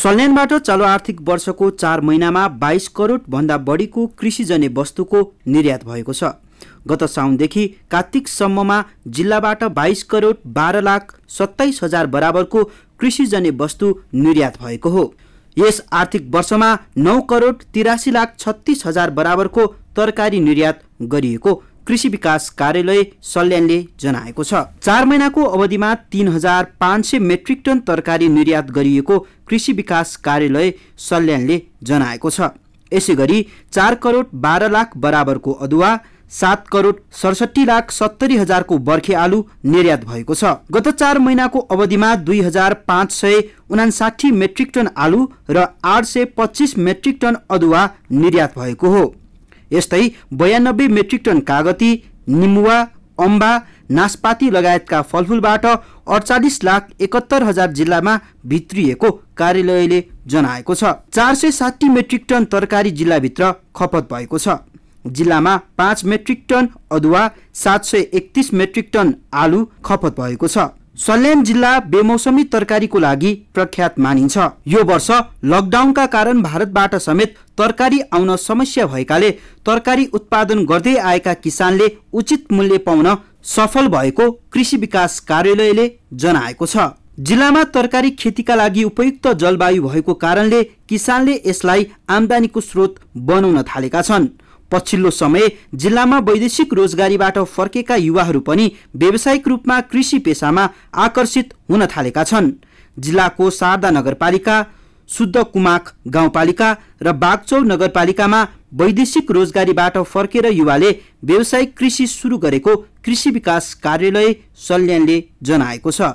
सल्यानबाट चालु आर्थिक वर्षको चार महिनामा बाइस करोडभन्दा बढीको कृषिजन्य वस्तुको निर्यात भएको छ गत साउनदेखि कार्तिकसम्ममा जिल्लाबाट बाइस करोड बाह्र लाख सत्ताइस हजार बराबरको कृषिजन्य वस्तु निर्यात भएको हो यस आर्थिक वर्षमा नौ करोड तिरासी लाख छत्तिस हजार बराबरको तरकारी निर्यात गरिएको कृषि विकास कार्यालय सल्यानले जनाएको छ चार महिनाको अवधिमा तिन हजार पाँच सय मेट्रिक टन तरकारी निर्यात गरिएको कृषि विकास कार्यालय सल्यानले जनाएको छ यसै गरी चार करोड बाह्र लाख बराबरको अदुवा सात करोड सडसठी लाख सत्तरी हजारको बर्खे आलु निर्यात भएको छ गत चार महिनाको अवधिमा दुई हजार पाँच सय उनासाठी मेट्रिक टन आलु र आठ सय पच्चिस मेट्रिक टन अदुवा निर्यात भएको हो यस्तै बयानब्बे मेट्रिक टन कागती निमुवा अम्बा नासपाती लगायतका फलफुलबाट अडचालिस लाख एकहत्तर हजार जिल्लामा भित्रिएको कार्यालयले जनाएको छ चार सय साठी मेट्रिक टन तरकारी जिल्लाभित्र खपत भएको छ जिल्लामा पाँच मेट्रिक टन अदुवा सात सय एकतिस मेट्रिक टन आलु खपत भएको छ सल्यान जिल्ला बेमौसमी तरकारीको लागि प्रख्यात मानिन्छ यो वर्ष लकडाउनका कारण भारतबाट समेत तरकारी आउन समस्या भएकाले तरकारी उत्पादन गर्दै आएका किसानले उचित मूल्य पाउन सफल भएको कृषि विकास कार्यालयले जनाएको छ जिल्लामा तरकारी खेतीका लागि उपयुक्त जलवायु भएको कारणले किसानले यसलाई आमदानीको स्रोत बनाउन थालेका छन् पछिल्लो समय जिल्लामा वैदेशिक रोजगारीबाट फर्केका युवाहरू पनि व्यावसायिक रूपमा कृषि पेसामा आकर्षित हुन थालेका छन् जिल्लाको शारदा नगरपालिका शुद्ध कुमाक गाउँपालिका र बागचौ नगरपालिकामा वैदेशिक रोजगारीबाट फर्केर युवाले व्यावसायिक कृषि सुरु गरेको कृषि विकास कार्यालय सल्यानले जनाएको छ